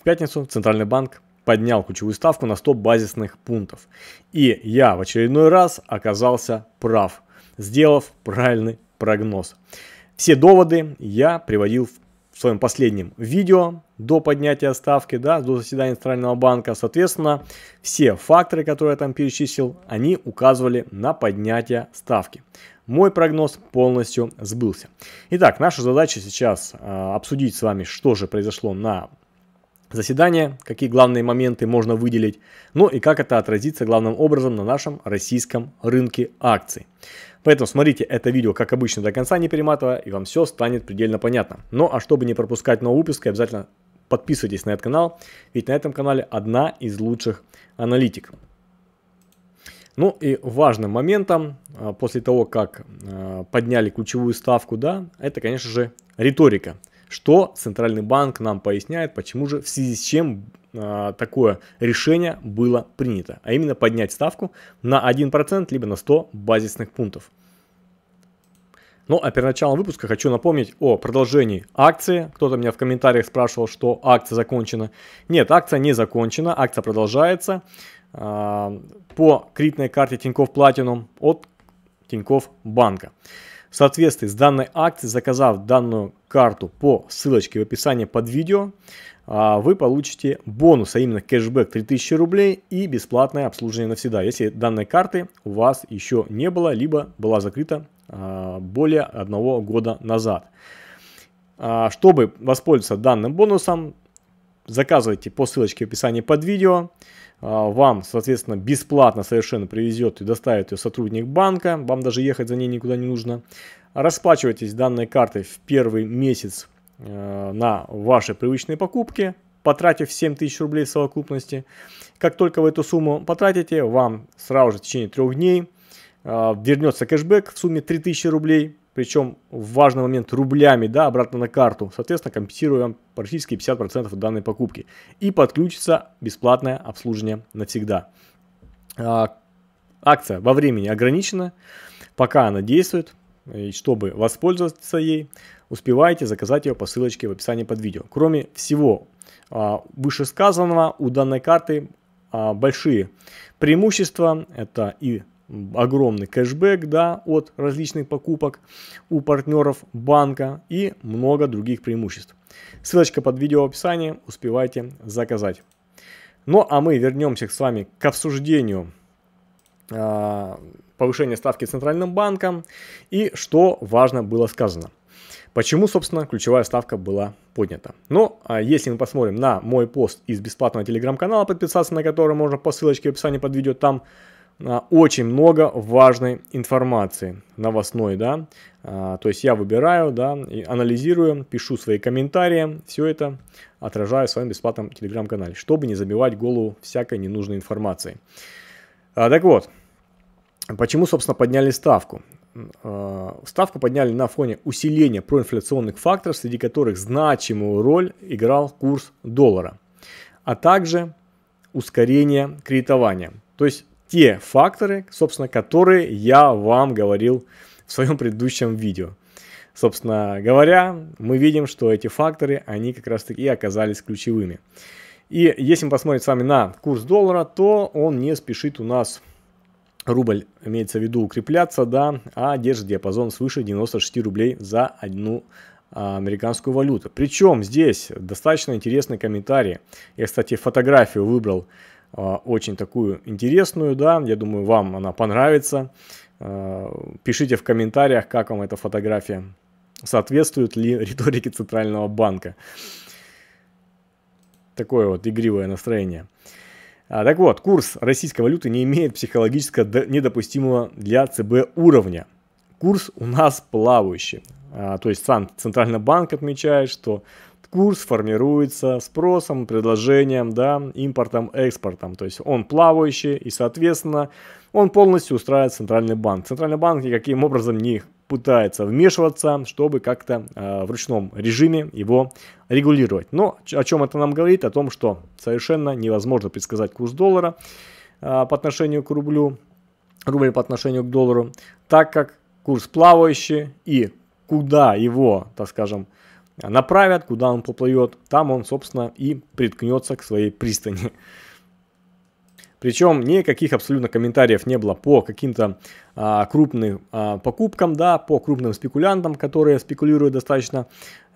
В пятницу Центральный банк поднял ключевую ставку на 100 базисных пунктов. И я в очередной раз оказался прав, сделав правильный прогноз. Все доводы я приводил в своем последнем видео до поднятия ставки, да, до заседания Центрального банка. Соответственно, все факторы, которые я там перечислил, они указывали на поднятие ставки. Мой прогноз полностью сбылся. Итак, наша задача сейчас э, обсудить с вами, что же произошло на заседания, какие главные моменты можно выделить, ну и как это отразится главным образом на нашем российском рынке акций. Поэтому смотрите это видео, как обычно, до конца не перематывая, и вам все станет предельно понятно. Ну а чтобы не пропускать новые выпуски, обязательно подписывайтесь на этот канал, ведь на этом канале одна из лучших аналитик. Ну и важным моментом, а, после того, как а, подняли ключевую ставку, да, это, конечно же, риторика что Центральный банк нам поясняет, почему же, в связи с чем а, такое решение было принято, а именно поднять ставку на 1% либо на 100 базисных пунктов. Но ну, а перед началом выпуска хочу напомнить о продолжении акции. Кто-то меня в комментариях спрашивал, что акция закончена. Нет, акция не закончена, акция продолжается. А, по кредитной карте Тинькофф Platinum от Тинькофф Банка. В соответствии с данной акцией, заказав данную карту по ссылочке в описании под видео, а, вы получите бонус, а именно кэшбэк 3000 рублей и бесплатное обслуживание навсегда, если данной карты у вас еще не было, либо была закрыта а, более одного года назад. А, чтобы воспользоваться данным бонусом, заказывайте по ссылочке в описании под видео. А, вам, соответственно, бесплатно совершенно привезет и доставит ее сотрудник банка, вам даже ехать за ней никуда не нужно. Расплачивайтесь данной картой в первый месяц э, на ваши привычные покупки, потратив 7 тысяч рублей в совокупности. Как только вы эту сумму потратите, вам сразу же в течение трех дней э, вернется кэшбэк в сумме 3000 рублей причем в важный момент рублями, да, обратно на карту, соответственно, компенсируя вам практически 50% данной покупки. И подключится бесплатное обслуживание навсегда. А, акция во времени ограничена, пока она действует, и чтобы воспользоваться ей, успевайте заказать ее по ссылочке в описании под видео. Кроме всего а, вышесказанного, у данной карты а, большие преимущества. Это и огромный кэшбэк да, от различных покупок у партнеров банка и много других преимуществ. Ссылочка под видео в описании, успевайте заказать. Ну а мы вернемся с вами к обсуждению э, повышения ставки Центральным банком и что важно было сказано. Почему, собственно, ключевая ставка была поднята? Ну, а если мы посмотрим на мой пост из бесплатного телеграм-канала, подписаться на который можно по ссылочке в описании под видео, там а, очень много важной информации новостной, да, а, то есть я выбираю, да, анализирую, пишу свои комментарии, все это отражаю в своем бесплатном телеграм-канале, чтобы не забивать голову всякой ненужной информацией. А, так вот, почему, собственно, подняли ставку? Ставку подняли на фоне усиления проинфляционных факторов, среди которых значимую роль играл курс доллара, а также ускорение кредитования. То есть те факторы, собственно, которые я вам говорил в своем предыдущем видео. Собственно говоря, мы видим, что эти факторы, они как раз таки и оказались ключевыми. И если мы посмотрим с вами на курс доллара, то он не спешит у нас, рубль имеется в виду укрепляться, да, а держит диапазон свыше 96 рублей за одну а, американскую валюту. Причем здесь достаточно интересный комментарий. Я, кстати, фотографию выбрал а, очень такую интересную, да, я думаю, вам она понравится. А, пишите в комментариях, как вам эта фотография, соответствует ли риторике Центрального банка. Такое вот игривое настроение. А, так вот, курс российской валюты не имеет психологического недопустимого для ЦБ уровня. Курс у нас плавающий. То есть сам Центральный банк отмечает, что курс формируется спросом, предложением, да, импортом, экспортом. То есть он плавающий и, соответственно, он полностью устраивает Центральный банк. Центральный банк никаким образом не пытается вмешиваться, чтобы как-то э, в ручном режиме его регулировать. Но о чем это нам говорит? О том, что совершенно невозможно предсказать курс доллара э, по отношению к рублю, рубль по отношению к доллару, так как курс плавающий и куда его, так скажем, направят, куда он поплывет, там он, собственно, и приткнется к своей пристани. Причем никаких абсолютно комментариев не было по каким-то а, крупным а, покупкам, да, по крупным спекулянтам, которые спекулируют достаточно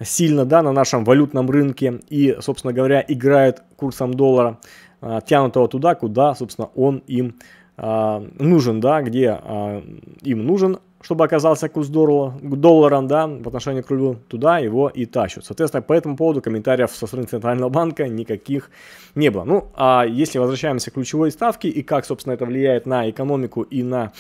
сильно, да, на нашем валютном рынке и, собственно говоря, играют курсом доллара, а, тянутого туда, куда, собственно, он им а, нужен, да, где а, им нужен чтобы оказался курс доллара, долларом, да, в отношении к рублю, туда его и тащат. Соответственно, по этому поводу комментариев со стороны Центрального банка никаких не было. Ну, а если возвращаемся к ключевой ставке и как, собственно, это влияет на экономику и на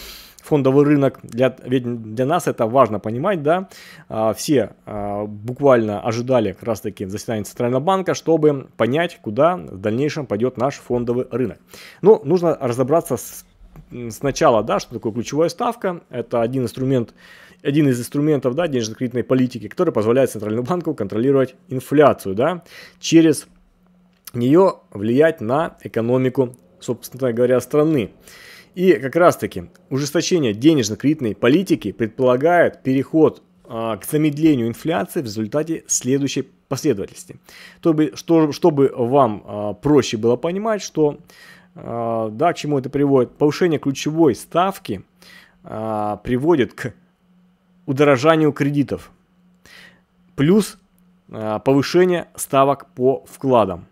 фондовый рынок, для, ведь для нас это важно понимать, да, а, все а, буквально ожидали как раз таки заседания Центрального банка, чтобы понять, куда в дальнейшем пойдет наш фондовый рынок. Но ну, нужно разобраться с сначала, да, что такое ключевая ставка. Это один инструмент, один из инструментов, да, денежно-кредитной политики, который позволяет Центральному банку контролировать инфляцию, да, через нее влиять на экономику, собственно говоря, страны. И как раз-таки ужесточение денежно-кредитной политики предполагает переход а, к замедлению инфляции в результате следующей последовательности. Чтобы, чтобы вам а, проще было понимать, что а, да, к чему это приводит? Повышение ключевой ставки а, приводит к удорожанию кредитов. Плюс а, повышение ставок по вкладам.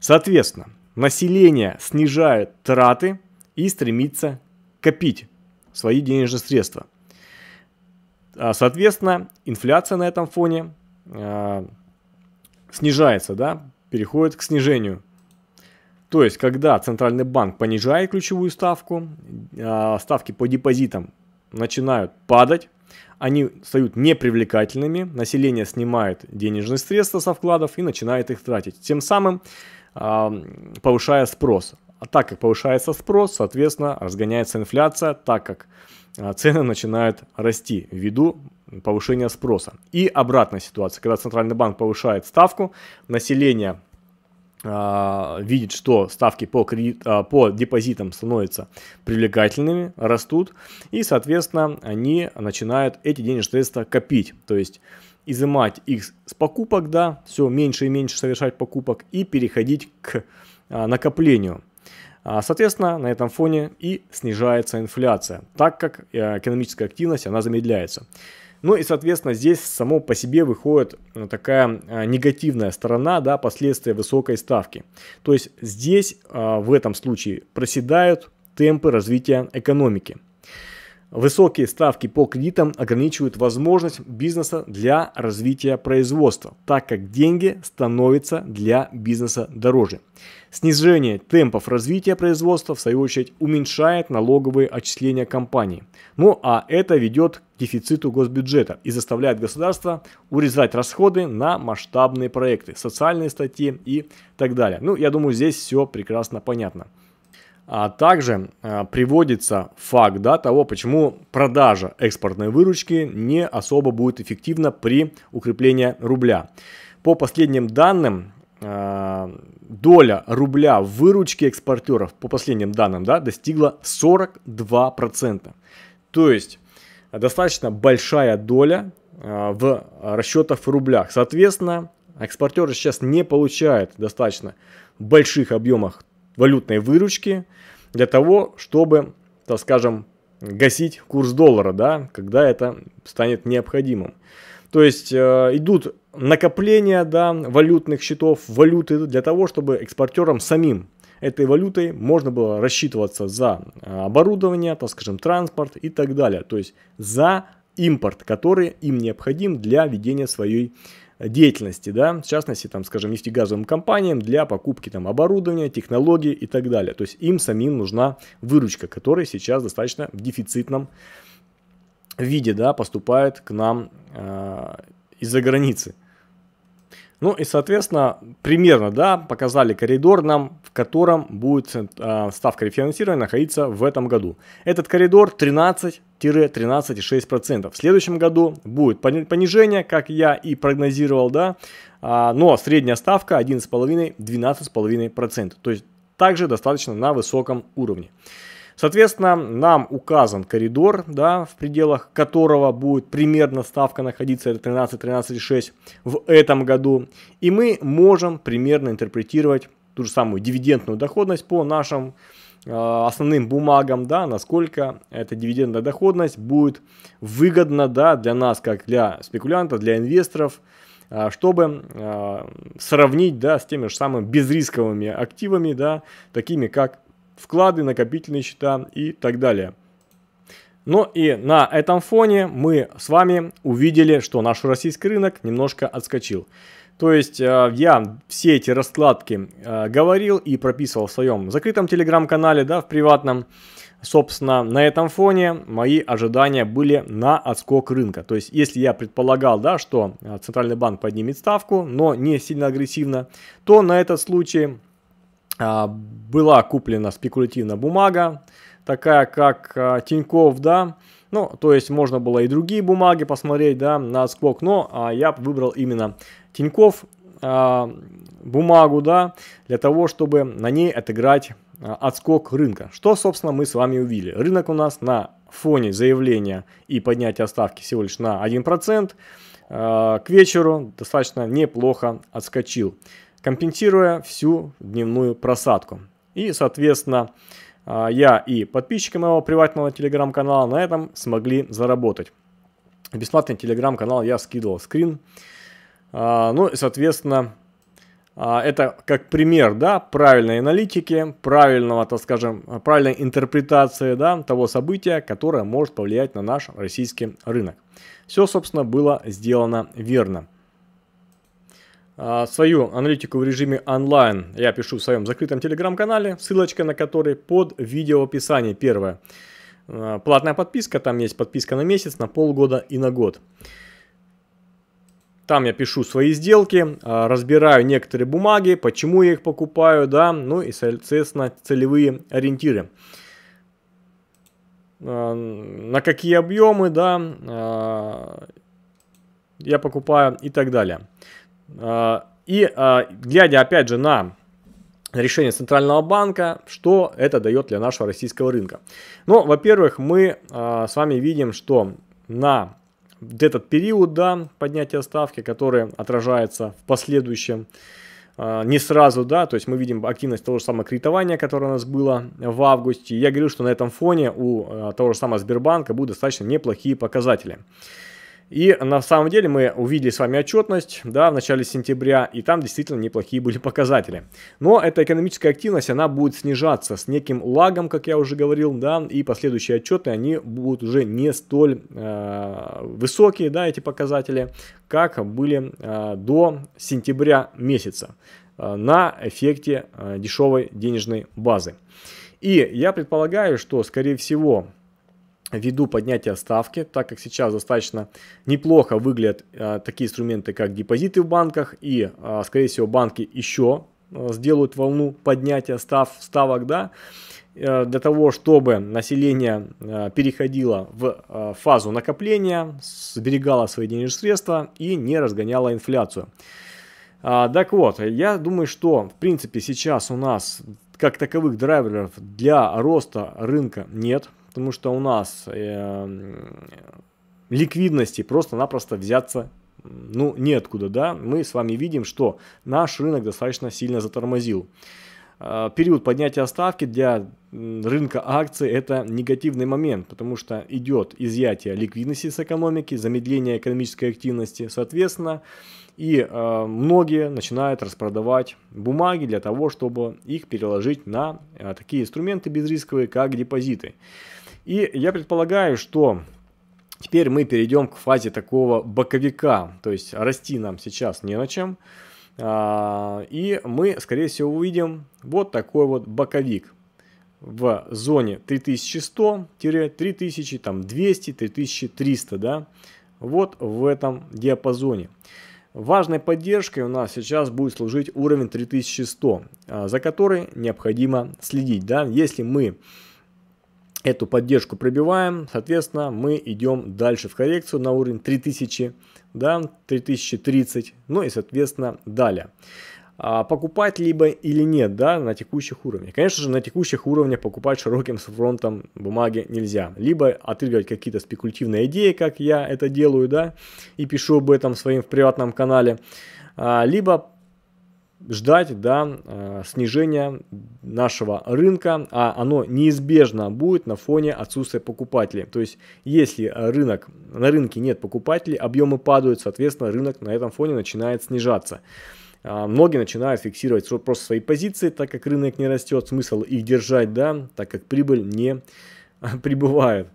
Соответственно, население снижает траты и стремится копить свои денежные средства. А, соответственно, инфляция на этом фоне а, снижается, да, переходит к снижению то есть, когда центральный банк понижает ключевую ставку, а, ставки по депозитам начинают падать, они стают непривлекательными, население снимает денежные средства со вкладов и начинает их тратить, тем самым а, повышая спрос. А так как повышается спрос, соответственно, разгоняется инфляция, так как а, цены начинают расти ввиду повышения спроса. И обратная ситуация, когда центральный банк повышает ставку, население а, видит, что ставки по, кредит, а, по депозитам становятся привлекательными, растут, и, соответственно, они начинают эти денежные средства копить, то есть изымать их с покупок, да, все меньше и меньше совершать покупок и переходить к а, накоплению. Соответственно, на этом фоне и снижается инфляция, так как э, экономическая активность, она замедляется. Ну и, соответственно, здесь само по себе выходит э, такая э, негативная сторона, да, последствия высокой ставки. То есть здесь э, в этом случае проседают темпы развития экономики. Высокие ставки по кредитам ограничивают возможность бизнеса для развития производства, так как деньги становятся для бизнеса дороже. Снижение темпов развития производства, в свою очередь, уменьшает налоговые отчисления компании. Ну а это ведет к дефициту госбюджета и заставляет государство урезать расходы на масштабные проекты, социальные статьи и так далее. Ну, я думаю, здесь все прекрасно понятно а также а, приводится факт да, того, почему продажа экспортной выручки не особо будет эффективна при укреплении рубля. По последним данным, а, доля рубля в выручке экспортеров, по последним данным, да, достигла 42%. То есть э, достаточно большая доля а, в расчетах в рублях. Соответственно, экспортеры сейчас не получают достаточно больших объемах валютной выручки для того, чтобы, так скажем, гасить курс доллара, да, когда это станет необходимым. То есть э, идут накопления да, валютных счетов, валюты для того, чтобы экспортерам самим этой валютой можно было рассчитываться за э, оборудование, так скажем, транспорт и так далее. То есть за импорт, который им необходим для ведения своей деятельности, да, в частности, там, скажем, нефтегазовым компаниям для покупки там оборудования, технологий и так далее. То есть им самим нужна выручка, которая сейчас достаточно в дефицитном виде, да, поступает к нам э, из-за границы. Ну и, соответственно, примерно, да, показали коридор нам, в котором будет э, ставка рефинансирования находиться в этом году. Этот коридор 13-13,6%. В следующем году будет понижение, как я и прогнозировал, да, э, но средняя ставка 11,5-12,5%. То есть также достаточно на высоком уровне. Соответственно, нам указан коридор, да, в пределах которого будет примерно ставка находиться 13-13,6 в этом году. И мы можем примерно интерпретировать ту же самую дивидендную доходность по нашим э, основным бумагам, да, насколько эта дивидендная доходность будет выгодна, да, для нас, как для спекулянтов, для инвесторов, э, чтобы э, сравнить, да, с теми же самыми безрисковыми активами, да, такими как вклады, накопительные счета и так далее. Но ну и на этом фоне мы с вами увидели, что наш российский рынок немножко отскочил. То есть э, я все эти раскладки э, говорил и прописывал в своем закрытом телеграм-канале, да, в приватном. Собственно, на этом фоне мои ожидания были на отскок рынка. То есть, если я предполагал, да, что э, Центральный банк поднимет ставку, но не сильно агрессивно, то на этот случай а, была куплена спекулятивная бумага, такая как а, Тиньков, да, ну, то есть можно было и другие бумаги посмотреть, да, на отскок, но а, я выбрал именно Тиньков бумагу, да, для того, чтобы на ней отыграть отскок рынка. Что, собственно, мы с вами увидели. Рынок у нас на фоне заявления и поднятия ставки всего лишь на 1%, к вечеру достаточно неплохо отскочил компенсируя всю дневную просадку. И, соответственно, а, я и подписчики моего приватного телеграм-канала на этом смогли заработать. В бесплатный телеграм-канал я скидывал скрин. А, ну и, соответственно, а, это как пример, да, правильной аналитики, правильного, так скажем, правильной интерпретации, да, того события, которое может повлиять на наш российский рынок. Все, собственно, было сделано верно. А, свою аналитику в режиме онлайн я пишу в своем закрытом телеграм-канале, ссылочка на который под видео в описании первое. А, платная подписка, там есть подписка на месяц, на полгода и на год. Там я пишу свои сделки, а, разбираю некоторые бумаги, почему я их покупаю, да, ну и, соответственно, целевые ориентиры. На какие объемы, да, я покупаю и так далее. А, и а, глядя, опять же, на решение Центрального банка, что это дает для нашего российского рынка. Ну, во-первых, мы а, с вами видим, что на этот период да, поднятия ставки, который отражается в последующем, не сразу, да, то есть мы видим активность того же самого кредитования, которое у нас было в августе. Я говорю, что на этом фоне у того же самого Сбербанка будут достаточно неплохие показатели. И на самом деле мы увидели с вами отчетность да, в начале сентября, и там действительно неплохие были показатели. Но эта экономическая активность, она будет снижаться с неким лагом, как я уже говорил, да, и последующие отчеты, они будут уже не столь э, высокие, да, эти показатели, как были э, до сентября месяца э, на эффекте э, дешевой денежной базы. И я предполагаю, что, скорее всего, ввиду поднятия ставки, так как сейчас достаточно неплохо выглядят э, такие инструменты, как депозиты в банках, и, э, скорее всего, банки еще э, сделают волну поднятия став, ставок, да, э, для того, чтобы население э, переходило в э, фазу накопления, сберегало свои денежные средства и не разгоняло инфляцию. А, так вот, я думаю, что, в принципе, сейчас у нас как таковых драйверов для роста рынка нет, потому что у нас э, ликвидности просто-напросто взяться ну, неоткуда, да. Мы с вами видим, что наш рынок достаточно сильно затормозил. Э, период поднятия ставки для рынка акций это негативный момент, потому что идет изъятие ликвидности с экономики, замедление экономической активности, соответственно, и э, многие начинают распродавать бумаги для того, чтобы их переложить на э, такие инструменты безрисковые, как депозиты. И я предполагаю, что теперь мы перейдем к фазе такого боковика, то есть расти нам сейчас не на чем. А, и мы, скорее всего, увидим вот такой вот боковик в зоне 3100-3200, там 200-3300, да, вот в этом диапазоне. Важной поддержкой у нас сейчас будет служить уровень 3100, а, за который необходимо следить, да, если мы эту поддержку пробиваем, соответственно, мы идем дальше в коррекцию на уровень 3000, да, 3030, ну и, соответственно, далее. А покупать либо или нет, да, на текущих уровнях. Конечно же, на текущих уровнях покупать широким фронтом бумаги нельзя. Либо отыгрывать какие-то спекулятивные идеи, как я это делаю, да, и пишу об этом своим в приватном канале, а, либо ждать да, э, снижения нашего рынка, а оно неизбежно будет на фоне отсутствия покупателей. То есть, если рынок, на рынке нет покупателей, объемы падают, соответственно, рынок на этом фоне начинает снижаться. А, многие начинают фиксировать просто свои позиции, так как рынок не растет, смысл их держать, да, так как прибыль не прибывает.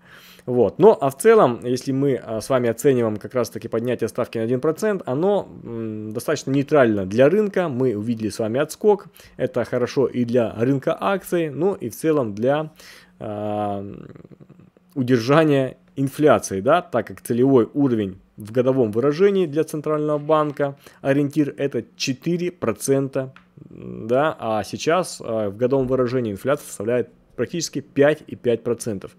Вот. Но а в целом, если мы а, с вами оцениваем как раз-таки поднятие ставки на 1%, оно достаточно нейтрально для рынка. Мы увидели с вами отскок. Это хорошо и для рынка акций, ну и в целом для э, удержания инфляции, да, так как целевой уровень в годовом выражении для Центрального банка ориентир это 4%, да, а сейчас э, в годовом выражении инфляция составляет практически 5,5%.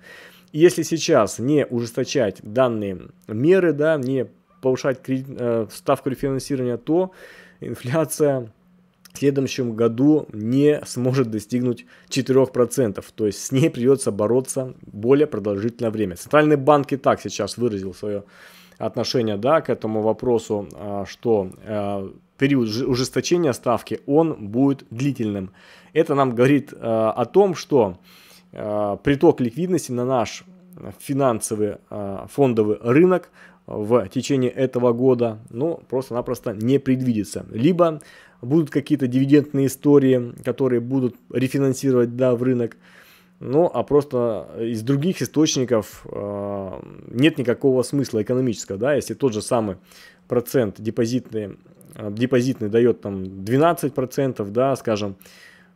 Если сейчас не ужесточать данные меры, да, не повышать кредит, э, ставку рефинансирования, то инфляция в следующем году не сможет достигнуть 4%. То есть с ней придется бороться более продолжительное время. Центральный банк и так сейчас выразил свое отношение да, к этому вопросу, а, что э, период ужесточения ставки, он будет длительным. Это нам говорит э, о том, что Э, приток ликвидности на наш финансовый э, фондовый рынок в течение этого года, ну, просто-напросто не предвидится. Либо будут какие-то дивидендные истории, которые будут рефинансировать, да, в рынок, ну, а просто из других источников э, нет никакого смысла экономического, да, если тот же самый процент депозитный, э, депозитный дает там 12%, да, скажем,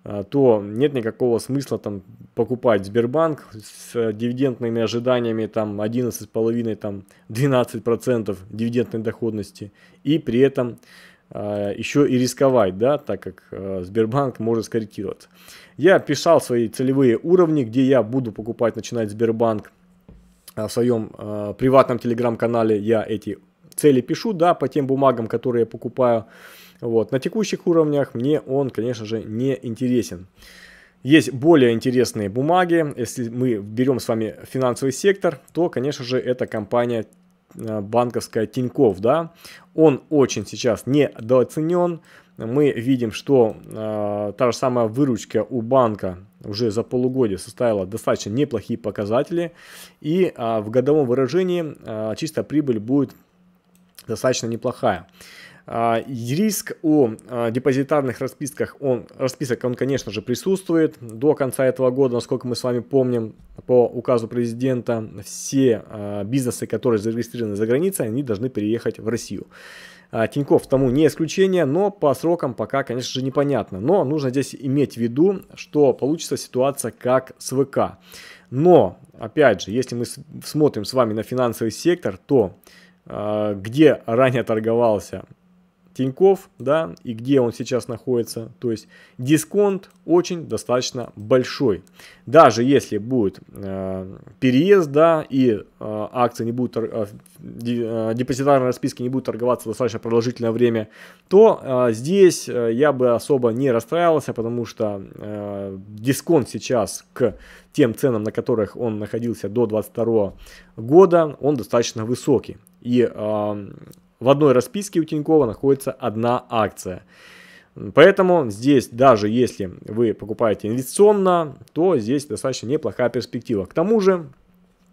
а, то нет никакого смысла там покупать Сбербанк с дивидендными ожиданиями там 11,5 там 12% дивидендной доходности и при этом а, еще и рисковать, да, так как а, Сбербанк может скорректироваться. Я писал свои целевые уровни, где я буду покупать, начинать Сбербанк. В своем приватном телеграм-канале я эти цели пишу, да, по тем бумагам, которые я покупаю. Вот. На текущих уровнях мне он, конечно же, не интересен. Есть более интересные бумаги. Если мы берем с вами финансовый сектор, то, конечно же, это компания э, банковская Тиньков, да, он очень сейчас недооценен. Мы видим, что э, та же самая выручка у банка уже за полугодие составила достаточно неплохие показатели. И э, в годовом выражении э, чистая прибыль будет достаточно неплохая. А, риск о а, депозитарных расписках, он, расписок, он, конечно же, присутствует. До конца этого года, насколько мы с вами помним, по указу президента, все а, бизнесы, которые зарегистрированы за границей, они должны переехать в Россию. Тиньков тому не исключение, но по срокам пока, конечно же, непонятно. Но нужно здесь иметь в виду, что получится ситуация как с ВК. Но, опять же, если мы смотрим с вами на финансовый сектор, то где ранее торговался Тиньков, да, и где он сейчас находится. То есть дисконт очень достаточно большой. Даже если будет э, переезд, да, и э, акции не будут, э, э, депозитарные расписки не будут торговаться достаточно продолжительное время, то э, здесь э, я бы особо не расстраивался, потому что э, дисконт сейчас к тем ценам, на которых он находился до 2022 года, он достаточно высокий. И э, в одной расписке у Тинькова находится одна акция. Поэтому здесь, даже если вы покупаете инвестиционно, то здесь достаточно неплохая перспектива. К тому же,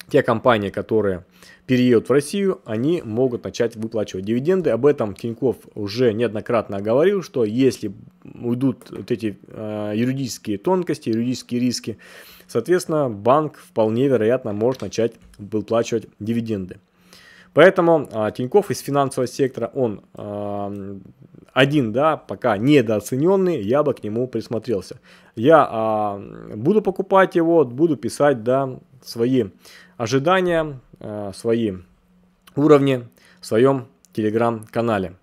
те компании, которые переедут в Россию, они могут начать выплачивать дивиденды. Об этом Тиньков уже неоднократно говорил, что если уйдут вот эти э, юридические тонкости, юридические риски, соответственно, банк вполне вероятно может начать выплачивать дивиденды. Поэтому а, Тиньков из финансового сектора, он а, один, да, пока недооцененный, я бы к нему присмотрелся. Я а, буду покупать его, буду писать, да, свои ожидания, а, свои уровни в своем телеграм-канале.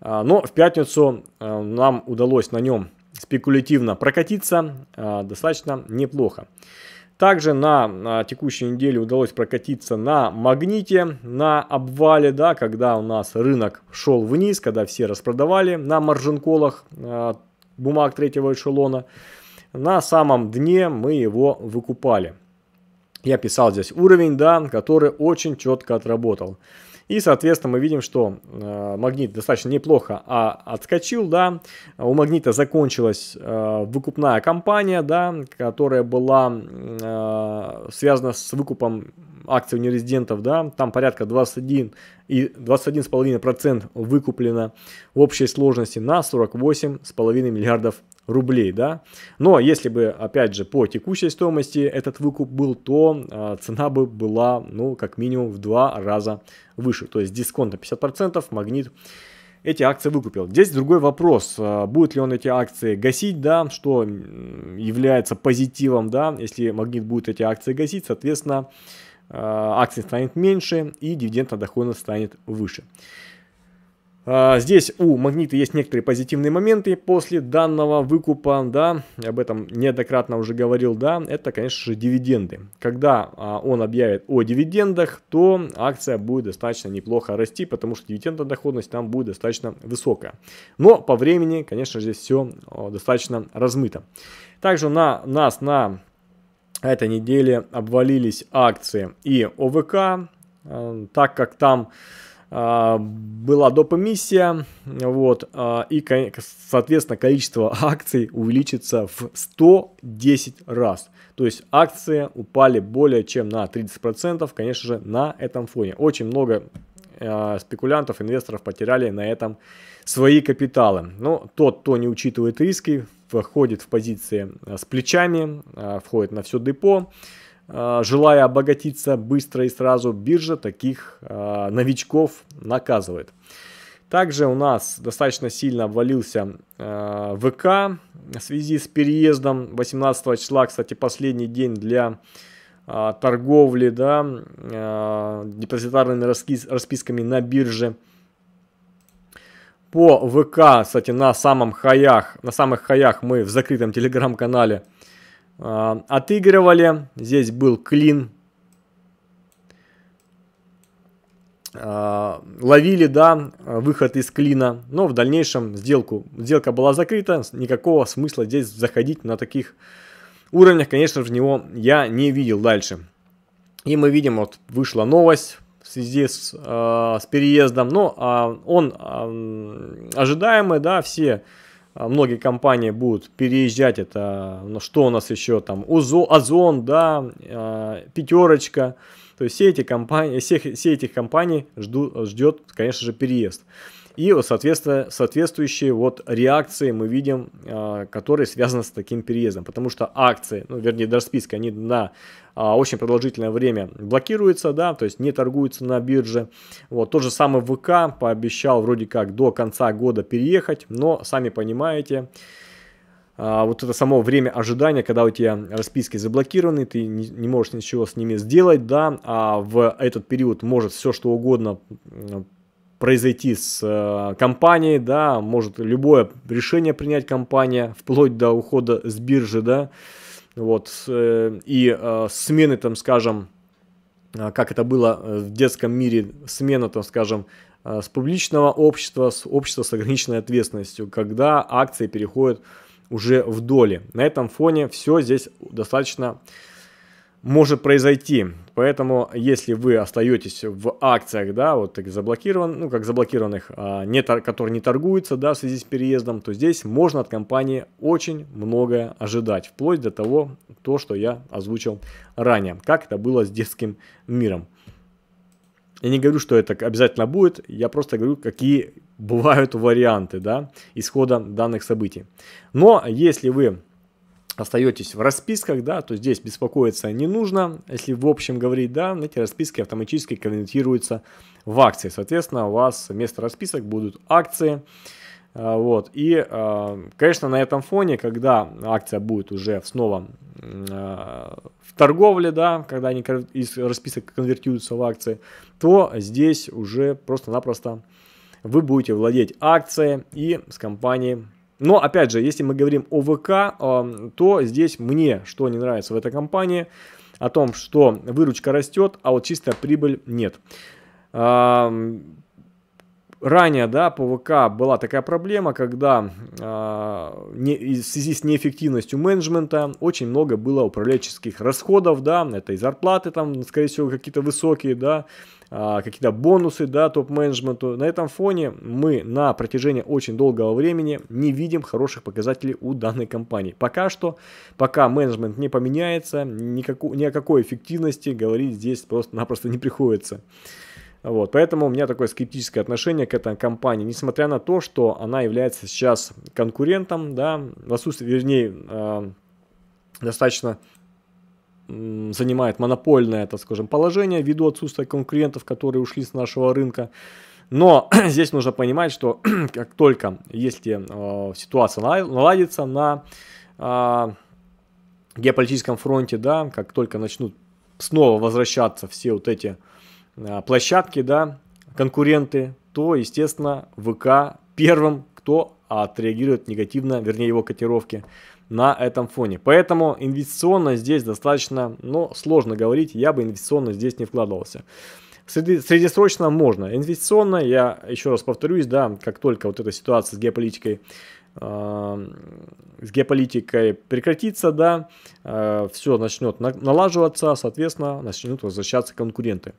А, но в пятницу а, нам удалось на нем спекулятивно прокатиться а, достаточно неплохо. Также на, на текущей неделе удалось прокатиться на магните, на обвале, да, когда у нас рынок шел вниз, когда все распродавали на маржинколах э, бумаг третьего эшелона. На самом дне мы его выкупали. Я писал здесь уровень, да, который очень четко отработал. И, соответственно, мы видим, что э, магнит достаточно неплохо а, отскочил, да. У магнита закончилась э, выкупная кампания, да, которая была э, связана с выкупом акций нерезидентов, да, там порядка 21 и 21,5% выкуплено в общей сложности на 48,5 миллиардов рублей, да. Но если бы, опять же, по текущей стоимости этот выкуп был, то э, цена бы была, ну, как минимум в два раза выше. То есть дисконт на 50%, магнит эти акции выкупил. Здесь другой вопрос, а, будет ли он эти акции гасить, да, что является позитивом, да, если магнит будет эти акции гасить, соответственно, Э, акций станет меньше и дивидендная доходность станет выше. Э, здесь у Магнита есть некоторые позитивные моменты после данного выкупа, да, об этом неоднократно уже говорил, да, это, конечно же, дивиденды. Когда а, он объявит о дивидендах, то акция будет достаточно неплохо расти, потому что дивидендная доходность там будет достаточно высокая. Но по времени, конечно, же здесь все э, достаточно размыто. Также на нас на этой неделе обвалились акции и ОВК, э, так как там э, была доп. вот, э, и, соответственно, количество акций увеличится в 110 раз. То есть акции упали более чем на 30%, конечно же, на этом фоне. Очень много спекулянтов, инвесторов потеряли на этом фоне свои капиталы. Но тот, кто не учитывает риски, входит в позиции э, с плечами, э, входит на все депо. Э, желая обогатиться быстро и сразу, биржа таких новичков наказывает. Также у нас достаточно сильно обвалился э, ВК в связи с переездом 18 числа, кстати, последний день для э, торговли да, э, депозитарными расписками на бирже по ВК, кстати, на самом хаях, на самых хаях мы в закрытом телеграм-канале э, отыгрывали. Здесь был клин. Э, ловили, да, выход из клина, но в дальнейшем сделку, сделка была закрыта, никакого смысла здесь заходить на таких уровнях, конечно же, него я не видел дальше. И мы видим, вот вышла новость в связи с, э, с переездом. Но ну, э, а он э, ожидаемый, да, все многие компании будут переезжать. Это ну, что у нас еще там? УЗО, Озон, да, э, Пятерочка. То есть все эти компании, всех, все этих компаний ждут, ждет, конечно же, переезд. И, соответственно, соответствующие вот реакции мы видим, а, которые связаны с таким переездом. Потому что акции, ну, вернее, даже списки, они на а, очень продолжительное время блокируются, да, то есть не торгуются на бирже. Вот, тот же самый ВК пообещал вроде как до конца года переехать, но, сами понимаете, а, вот это само время ожидания, когда у тебя расписки заблокированы, ты не можешь ничего с ними сделать, да, а в этот период может все что угодно произойти с э, компанией, да, может любое решение принять компания, вплоть до ухода с биржи, да, вот, э, и э, смены, там, скажем, э, как это было э, в детском мире, смена, там, скажем, э, с публичного общества, с общества с ограниченной ответственностью, когда акции переходят уже в доли. На этом фоне все здесь достаточно э, может произойти. Поэтому, если вы остаетесь в акциях, да, вот так заблокирован, ну, как заблокированных, а, не тор, которые не торгуются, да, в связи с переездом, то здесь можно от компании очень многое ожидать, вплоть до того, то, что я озвучил ранее, как это было с детским миром. Я не говорю, что это обязательно будет, я просто говорю, какие бывают варианты, да, исхода данных событий. Но если вы остаетесь в расписках, да, то здесь беспокоиться не нужно. Если в общем говорить, да, эти расписки автоматически конвертируются в акции. Соответственно, у вас вместо расписок будут акции. А, вот. И, а, конечно, на этом фоне, когда акция будет уже снова а, в торговле, да, когда они из расписок конвертируются в акции, то здесь уже просто-напросто вы будете владеть акцией и с компанией но, опять же, если мы говорим о ВК, то здесь мне что не нравится в этой компании, о том, что выручка растет, а вот чистая прибыль нет. Ранее, да, по ВК была такая проблема, когда э, не, в связи с неэффективностью менеджмента очень много было управленческих расходов, да, это и зарплаты там, скорее всего, какие-то высокие, да, э, какие-то бонусы, да, топ-менеджменту. На этом фоне мы на протяжении очень долгого времени не видим хороших показателей у данной компании. Пока что, пока менеджмент не поменяется, никаку, ни о какой эффективности говорить здесь просто-напросто не приходится. Вот, поэтому у меня такое скептическое отношение к этой компании, несмотря на то, что она является сейчас конкурентом, да, в отсутствии, вернее, а, достаточно занимает монопольное, так скажем, положение ввиду отсутствия конкурентов, которые ушли с нашего рынка. Но здесь нужно понимать, что как только, если э, ситуация наладится на а, геополитическом фронте, да, как только начнут снова возвращаться все вот эти а, площадки, да, конкуренты, то, естественно, ВК первым, кто отреагирует негативно, вернее его котировки на этом фоне. Поэтому инвестиционно здесь достаточно, ну, сложно говорить, я бы инвестиционно здесь не вкладывался. среднесрочно можно. Инвестиционно, я еще раз повторюсь, да, как только вот эта ситуация с геополитикой а, с геополитикой прекратится, да, а, все начнет налаживаться, соответственно, начнут возвращаться конкуренты.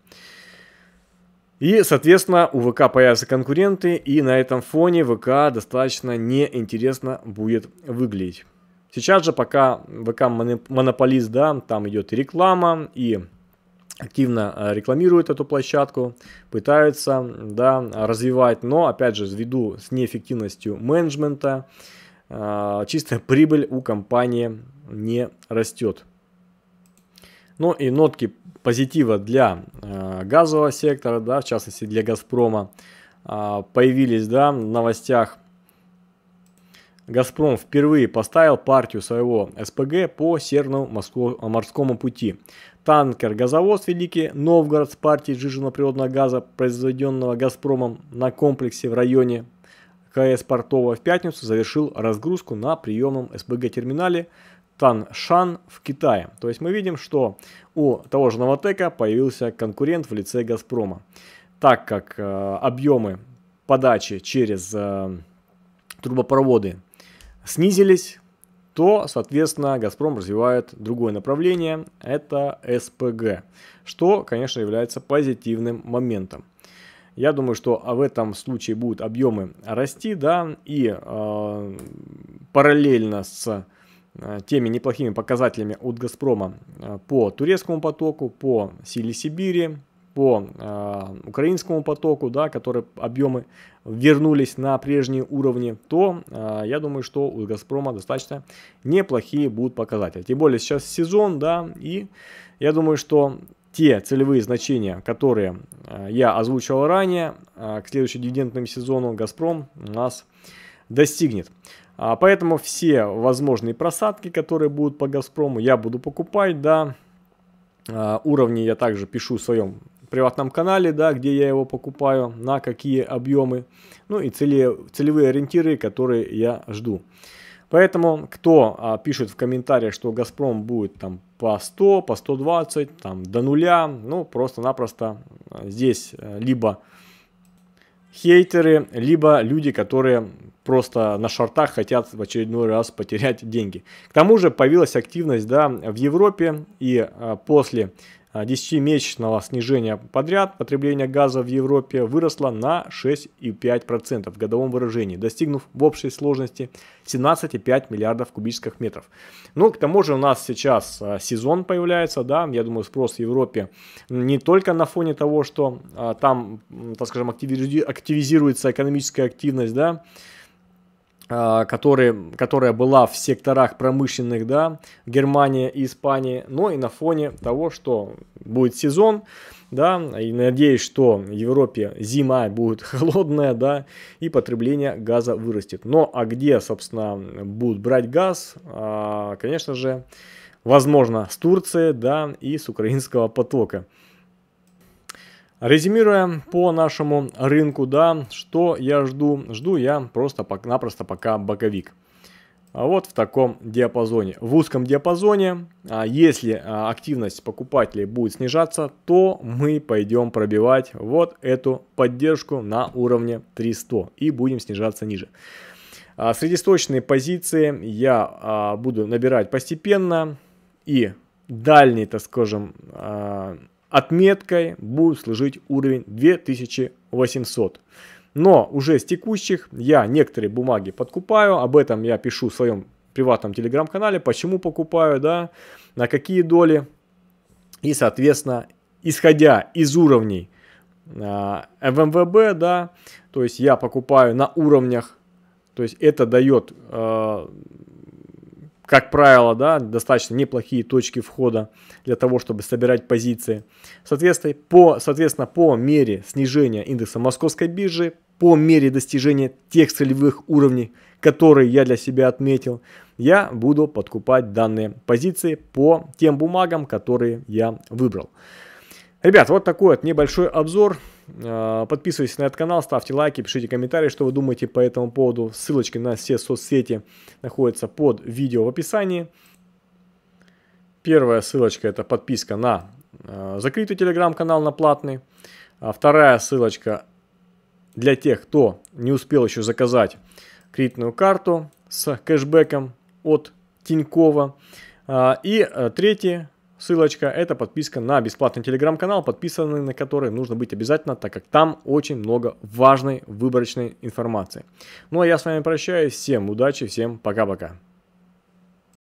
И, соответственно, у ВК появятся конкуренты, и на этом фоне ВК достаточно неинтересно будет выглядеть. Сейчас же пока ВК монополист, да, там идет и реклама, и активно э, рекламируют эту площадку, пытаются, да, развивать, но, опять же, ввиду с неэффективностью менеджмента, э, чистая прибыль у компании не растет. Ну и нотки позитива для э, газового сектора, да, в частности для Газпрома, э, появились да, в новостях. Газпром впервые поставил партию своего СПГ по Северному морскому пути. Танкер-газовоз «Великий Новгород» с партией жиженного природного газа, произведенного Газпромом на комплексе в районе КС Портова в пятницу, завершил разгрузку на приемном СПГ-терминале – Таншан в Китае. То есть мы видим, что у того же Новотека появился конкурент в лице Газпрома. Так как э, объемы подачи через э, трубопроводы снизились, то, соответственно, Газпром развивает другое направление, это СПГ, что, конечно, является позитивным моментом. Я думаю, что в этом случае будут объемы расти, да, и э, параллельно с Э, теми неплохими показателями от «Газпрома» э, по турецкому потоку, по силе Сибири, по э, украинскому потоку, да, которые объемы вернулись на прежние уровни, то э, я думаю, что у Газпрома достаточно неплохие будут показатели. Тем более сейчас сезон, да, и я думаю, что те целевые значения, которые э, я озвучивал ранее, э, к следующему дивидендному сезону Газпром у нас достигнет. А, поэтому все возможные просадки, которые будут по Газпрому, я буду покупать, да. А, уровни я также пишу в своем приватном канале, да, где я его покупаю, на какие объемы. Ну и цели, целевые ориентиры, которые я жду. Поэтому, кто а, пишет в комментариях, что Газпром будет там по 100, по 120, там до нуля, ну просто-напросто а, здесь э, либо хейтеры, либо люди, которые просто на шортах хотят в очередной раз потерять деньги. К тому же появилась активность да, в Европе и а, после 10-месячного а, снижения подряд потребление газа в Европе выросло на 6,5% в годовом выражении, достигнув в общей сложности 17,5 миллиардов кубических метров. Ну, к тому же у нас сейчас а, сезон появляется, да, я думаю, спрос в Европе не только на фоне того, что там, так скажем, активизируется экономическая активность, да, а, которые, которая была в секторах промышленных, да, Германия и Испании, но и на фоне того, что будет сезон, да, и надеюсь, что в Европе зима будет холодная, да, и потребление газа вырастет. Но а где, собственно, будут брать газ, а, конечно же, возможно, с Турции, да, и с украинского потока. Резюмируя по нашему рынку, да, что я жду? Жду я просто-напросто пока боковик. А вот в таком диапазоне. В узком диапазоне, а, если а, активность покупателей будет снижаться, то мы пойдем пробивать вот эту поддержку на уровне 300 и будем снижаться ниже. Среднесрочные позиции я буду набирать постепенно и дальний, так скажем, Отметкой будет служить уровень 2800. Но уже с текущих я некоторые бумаги подкупаю, об этом я пишу в своем приватном телеграм-канале, почему покупаю, да, на какие доли. И, соответственно, исходя из уровней ММВБ, а, да, то есть я покупаю на уровнях, то есть это дает а, как правило, да, достаточно неплохие точки входа для того, чтобы собирать позиции. Соответственно, по, соответственно, по мере снижения индекса московской биржи, по мере достижения тех целевых уровней, которые я для себя отметил, я буду подкупать данные позиции по тем бумагам, которые я выбрал. Ребят, вот такой вот небольшой обзор. Э, подписывайтесь на этот канал, ставьте лайки, пишите комментарии, что вы думаете по этому поводу. Ссылочки на все соцсети находятся под видео в описании. Первая ссылочка это подписка на э, закрытый телеграм-канал на платный. А вторая ссылочка для тех, кто не успел еще заказать кредитную карту с кэшбэком от Тинькова. А, и э, третья ссылочка, это подписка на бесплатный телеграм-канал, подписанный на который нужно быть обязательно, так как там очень много важной выборочной информации. Ну а я с вами прощаюсь, всем удачи, всем пока-пока.